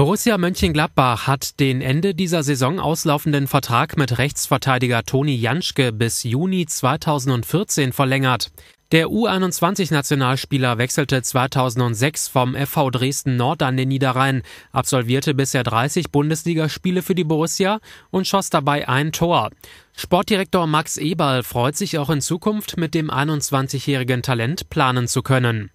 Borussia Mönchengladbach hat den Ende dieser Saison auslaufenden Vertrag mit Rechtsverteidiger Toni Janschke bis Juni 2014 verlängert. Der U21-Nationalspieler wechselte 2006 vom FV Dresden Nord an den Niederrhein, absolvierte bisher 30 Bundesligaspiele für die Borussia und schoss dabei ein Tor. Sportdirektor Max Eberl freut sich auch in Zukunft mit dem 21-jährigen Talent planen zu können.